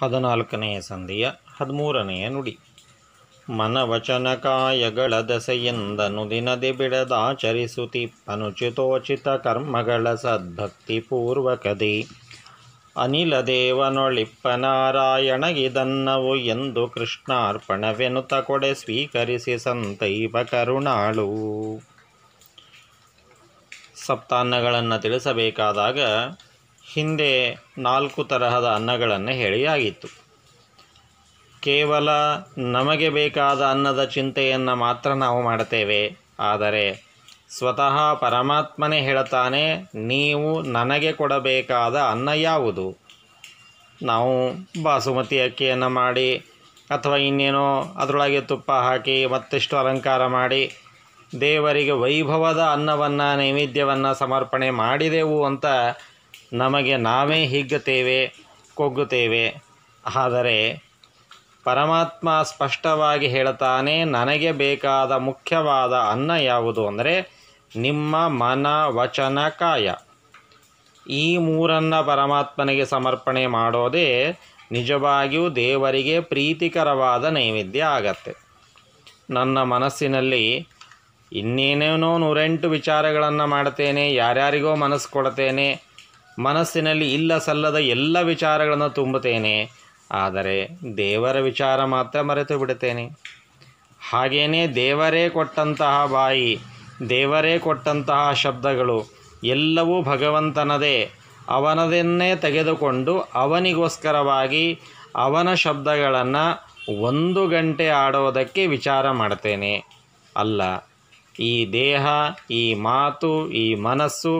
ಹದಿನಾಲ್ಕನೆಯ ಸಂಧಿಯ ಹದಿಮೂರನೆಯ ನುಡಿ ಮನವಚನಕಾಯಗಳ ದಸೆಯಿಂದ ನುದಿನದಿ ಅನುಚಿತೋಚಿತ ಕರ್ಮಗಳ ಸದ್ಭಕ್ತಿ ಪೂರ್ವಕದಿ ಅನಿಲ ದೇವನೊಳಿಪ್ಪ ನಾರಾಯಣ ಇದನ್ನವು ಎಂದು ಕೃಷ್ಣಾರ್ಪಣವೆನುತ ಕೊಡೆ ಸ್ವೀಕರಿಸಿ ಸಂತೈವ ಕರುಣಾಳು ಸಪ್ತಾನ್ನಗಳನ್ನು ತಿಳಿಸಬೇಕಾದಾಗ ಹಿಂದೆ ನಾಲ್ಕು ತರಹದ ಅನ್ನಗಳನ್ನು ಹೇಳಿಯಾಗಿತ್ತು ಕೇವಲ ನಮಗೆ ಬೇಕಾದ ಅನ್ನದ ಚಿಂತೆಯನ್ನು ಮಾತ್ರ ನಾವು ಮಾಡ್ತೇವೆ ಆದರೆ ಸ್ವತಃ ಪರಮಾತ್ಮನೇ ಹೇಳ್ತಾನೆ ನೀವು ನನಗೆ ಕೊಡಬೇಕಾದ ಅನ್ನ ಯಾವುದು ನಾವು ಬಾಸುಮತಿ ಅಕ್ಕಿಯನ್ನು ಮಾಡಿ ಅಥವಾ ಇನ್ನೇನೋ ಅದರೊಳಗೆ ತುಪ್ಪ ಹಾಕಿ ಮತ್ತಿಷ್ಟು ಅಲಂಕಾರ ಮಾಡಿ ದೇವರಿಗೆ ವೈಭವದ ಅನ್ನವನ್ನು ನೈವೇದ್ಯವನ್ನು ಸಮರ್ಪಣೆ ಮಾಡಿದೆವು ಅಂತ ನಮಗೆ ನಾವೇ ಹಿಗ್ಗುತ್ತೇವೆ ಕೊಗ್ಗುತ್ತೇವೆ ಆದರೆ ಪರಮಾತ್ಮ ಸ್ಪಷ್ಟವಾಗಿ ಹೇಳ್ತಾನೆ ನನಗೆ ಬೇಕಾದ ಮುಖ್ಯವಾದ ಅನ್ನ ಯಾವುದು ಅಂದರೆ ನಿಮ್ಮ ಮನ ವಚನ ಕಾಯ ಈ ಮೂರನ್ನು ಪರಮಾತ್ಮನಿಗೆ ಸಮರ್ಪಣೆ ಮಾಡೋದೇ ನಿಜವಾಗಿಯೂ ದೇವರಿಗೆ ಪ್ರೀತಿಕರವಾದ ನೈವೇದ್ಯ ಆಗತ್ತೆ ನನ್ನ ಮನಸ್ಸಿನಲ್ಲಿ ಇನ್ನೇನೇನೋ ನೂರೆಂಟು ವಿಚಾರಗಳನ್ನು ಮಾಡ್ತೇನೆ ಯಾರ್ಯಾರಿಗೋ ಮನಸ್ಸು ಕೊಡ್ತೇನೆ ಮನಸ್ಸಿನಲ್ಲಿ ಇಲ್ಲ ಸಲ್ಲದ ಎಲ್ಲ ವಿಚಾರಗಳನ್ನು ತುಂಬುತ್ತೇನೆ ಆದರೆ ದೇವರ ವಿಚಾರ ಮಾತ್ರ ಮರೆತು ಬಿಡುತ್ತೇನೆ ಹಾಗೆಯೇ ದೇವರೇ ಕೊಟ್ಟಂತಹ ಬಾಯಿ ದೇವರೇ ಕೊಟ್ಟಂತಹ ಶಬ್ದಗಳು ಎಲ್ಲವೂ ಭಗವಂತನದೇ ಅವನದನ್ನೇ ತೆಗೆದುಕೊಂಡು ಅವನಿಗೋಸ್ಕರವಾಗಿ ಅವನ ಶಬ್ದಗಳನ್ನು ಒಂದು ಗಂಟೆ ಆಡೋದಕ್ಕೆ ವಿಚಾರ ಮಾಡ್ತೇನೆ ಅಲ್ಲ ಈ ದೇಹ ಈ ಮಾತು ಈ ಮನಸ್ಸು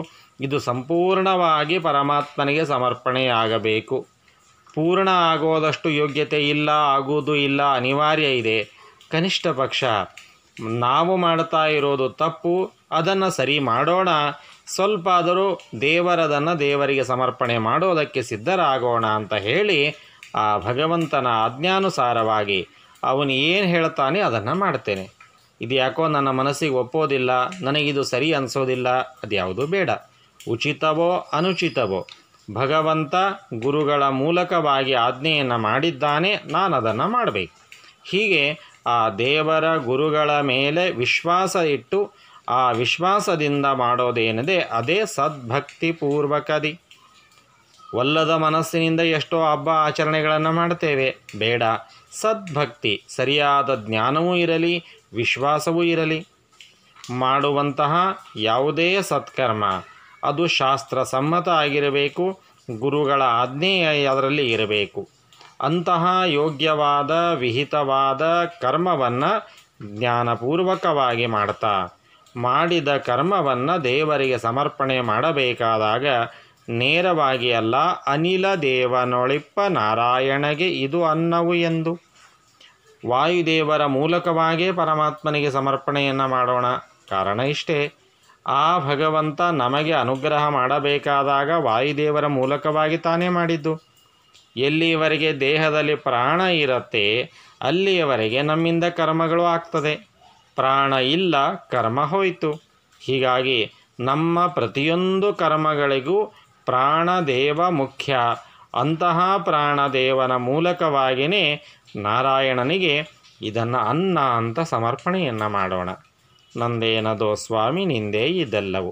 ಇದು ಸಂಪೂರ್ಣವಾಗಿ ಪರಮಾತ್ಮನಿಗೆ ಸಮರ್ಪಣೆಯಾಗಬೇಕು ಪೂರ್ಣ ಆಗೋದಷ್ಟು ಯೋಗ್ಯತೆ ಇಲ್ಲ ಆಗುವುದು ಇಲ್ಲ ಅನಿವಾರ್ಯ ಇದೆ ಕನಿಷ್ಠ ಪಕ್ಷ ನಾವು ಮಾಡ್ತಾ ಇರೋದು ತಪ್ಪು ಅದನ್ನು ಸರಿ ಮಾಡೋಣ ಸ್ವಲ್ಪ ಆದರೂ ದೇವರದನ್ನು ದೇವರಿಗೆ ಸಮರ್ಪಣೆ ಮಾಡೋದಕ್ಕೆ ಸಿದ್ಧರಾಗೋಣ ಅಂತ ಹೇಳಿ ಆ ಭಗವಂತನ ಆಜ್ಞಾನುಸಾರವಾಗಿ ಅವನು ಏನು ಹೇಳ್ತಾನೆ ಅದನ್ನು ಮಾಡ್ತೇನೆ ಇದು ಯಾಕೋ ನನ್ನ ಮನಸ್ಸಿಗೆ ಒಪ್ಪೋದಿಲ್ಲ ನನಗಿದು ಸರಿ ಅನಿಸೋದಿಲ್ಲ ಅದು ಯಾವುದೂ ಬೇಡ ಉಚಿತವೋ ಅನುಚಿತವೋ ಭಗವಂತ ಗುರುಗಳ ಮೂಲಕವಾಗಿ ಆಜ್ಞೆಯನ್ನು ಮಾಡಿದ್ದಾನೆ ನಾನು ಅದನ್ನು ಮಾಡಬೇಕು ಹೀಗೆ ಆ ದೇವರ ಗುರುಗಳ ಮೇಲೆ ವಿಶ್ವಾಸ ಇಟ್ಟು ಆ ವಿಶ್ವಾಸದಿಂದ ಮಾಡೋದೇನಿದೆ ಅದೇ ಸದ್ಭಕ್ತಿ ಪೂರ್ವಕದಿ ಒಲ್ಲದ ಮನಸ್ಸಿನಿಂದ ಎಷ್ಟೋ ಹಬ್ಬ ಆಚರಣೆಗಳನ್ನು ಮಾಡ್ತೇವೆ ಬೇಡ ಸದ್ಭಕ್ತಿ ಸರಿಯಾದ ಜ್ಞಾನವೂ ಇರಲಿ ವಿಶ್ವಾಸವೂ ಇರಲಿ ಮಾಡುವಂತಹ ಯಾವುದೇ ಸತ್ಕರ್ಮ ಅದು ಶಾಸ್ತ್ರ ಸಮ್ಮತ ಆಗಿರಬೇಕು ಗುರುಗಳ ಆಜ್ಞೆ ಅದರಲ್ಲಿ ಇರಬೇಕು ಅಂತಹ ಯೋಗ್ಯವಾದ ವಿಹಿತವಾದ ಕರ್ಮವನ್ನು ಜ್ಞಾನಪೂರ್ವಕವಾಗಿ ಮಾಡ್ತಾ ಮಾಡಿದ ಕರ್ಮವನ್ನು ದೇವರಿಗೆ ಸಮರ್ಪಣೆ ಮಾಡಬೇಕಾದಾಗ ನೇರವಾಗಿ ಅಲ್ಲ ಅನಿಲ ದೇವನೊಳಿಪ್ಪ ನಾರಾಯಣಗೆ ಇದು ಅನ್ನವು ಎಂದು ವಾಯುದೇವರ ಮೂಲಕವಾಗಿಯೇ ಪರಮಾತ್ಮನಿಗೆ ಸಮರ್ಪಣೆಯನ್ನು ಮಾಡೋಣ ಕಾರಣ ಇಷ್ಟೇ ಆ ಭಗವಂತ ನಮಗೆ ಅನುಗ್ರಹ ಮಾಡಬೇಕಾದಾಗ ವಾಯುದೇವರ ಮೂಲಕವಾಗಿ ತಾನೇ ಮಾಡಿದ್ದು ಎಲ್ಲಿಯವರೆಗೆ ದೇಹದಲ್ಲಿ ಪ್ರಾಣ ಇರುತ್ತೆ ಅಲ್ಲಿಯವರೆಗೆ ನಮ್ಮಿಂದ ಕರ್ಮಗಳು ಆಗ್ತದೆ ಪ್ರಾಣ ಇಲ್ಲ ಕರ್ಮ ಹೋಯಿತು ಹೀಗಾಗಿ ನಮ್ಮ ಪ್ರತಿಯೊಂದು ಕರ್ಮಗಳಿಗೂ ಪ್ರಾಣದೇವ ಮುಖ್ಯ ಅಂತಹ ಪ್ರಾಣದೇವನ ಮೂಲಕವಾಗಿಯೇ ನಾರಾಯಣನಿಗೆ ಇದನ್ನು ಅನ್ನ ಅಂತ ಸಮರ್ಪಣೆಯನ್ನು ಮಾಡೋಣ ನಂದೇನದೋ ಸ್ವಾಮಿ ನಿಂದೇ ಇದೆಲ್ಲವು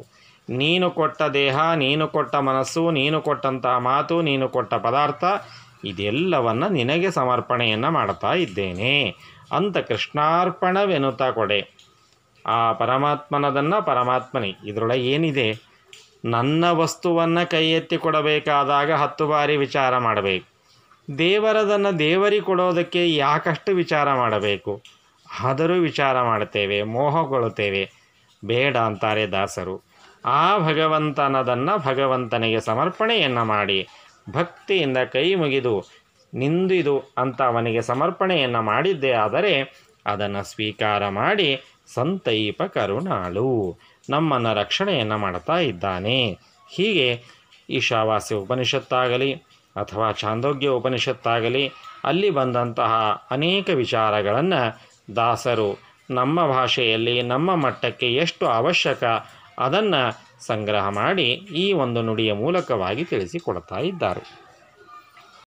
ನೀನು ಕೊಟ್ಟ ದೇಹ ನೀನು ಕೊಟ್ಟ ಮನಸ್ಸು ನೀನು ಕೊಟ್ಟಂತಹ ಮಾತು ನೀನು ಕೊಟ್ಟ ಪದಾರ್ಥ ಇದೆಲ್ಲವನ್ನು ನಿನಗೆ ಸಮರ್ಪಣೆಯನ್ನು ಮಾಡ್ತಾ ಇದ್ದೇನೆ ಅಂತ ಕೃಷ್ಣಾರ್ಪಣವೆನ್ನುತ್ತಾ ಕೊಡೆ ಆ ಪರಮಾತ್ಮನದನ್ನು ಪರಮಾತ್ಮನೇ ಇದರೊಳಗೆ ಏನಿದೆ ನನ್ನ ವಸ್ತುವನ್ನು ಕೈ ಎತ್ತಿ ಕೊಡಬೇಕಾದಾಗ ಹತ್ತು ಬಾರಿ ವಿಚಾರ ಮಾಡಬೇಕು ದೇವರದನ್ನು ದೇವರಿಗೆ ಕೊಡೋದಕ್ಕೆ ಯಾಕಷ್ಟು ವಿಚಾರ ಮಾಡಬೇಕು ಆದರೂ ವಿಚಾರ ಮಾಡುತ್ತೇವೆ ಮೋಹಗೊಳ್ಳುತ್ತೇವೆ ಬೇಡ ಅಂತಾರೆ ದಾಸರು ಆ ಭಗವಂತನದನ್ನು ಭಗವಂತನಿಗೆ ಸಮರ್ಪಣೆಯನ್ನು ಮಾಡಿ ಭಕ್ತಿಯಿಂದ ಕೈ ಮುಗಿದು ನಿಂದಿದು ಅಂತ ಅವನಿಗೆ ಸಮರ್ಪಣೆಯನ್ನು ಮಾಡಿದ್ದೇ ಆದರೆ ಅದನ್ನು ಸ್ವೀಕಾರ ಮಾಡಿ ಸಂತೈಪ ಕರುಣಾಳು ನಮ್ಮನ್ನು ರಕ್ಷಣೆಯನ್ನು ಮಾಡ್ತಾ ಇದ್ದಾನೆ ಹೀಗೆ ಈಶಾವಾಸ್ಯ ಉಪನಿಷತ್ತಾಗಲಿ ಅಥವಾ ಚಾಂದೋಗ್ಯ ಉಪನಿಷತ್ತಾಗಲಿ ಅಲ್ಲಿ ಬಂದಂತಹ ಅನೇಕ ವಿಚಾರಗಳನ್ನು ದಾಸರು ನಮ್ಮ ಭಾಷೆಯಲ್ಲಿ ನಮ್ಮ ಮಟ್ಟಕ್ಕೆ ಎಷ್ಟು ಅವಶ್ಯಕ ಅದನ್ನು ಸಂಗ್ರಹ ಮಾಡಿ ಈ ಒಂದು ನುಡಿಯ ಮೂಲಕವಾಗಿ ತಿಳಿಸಿಕೊಡ್ತಾ ಇದ್ದಾರೆ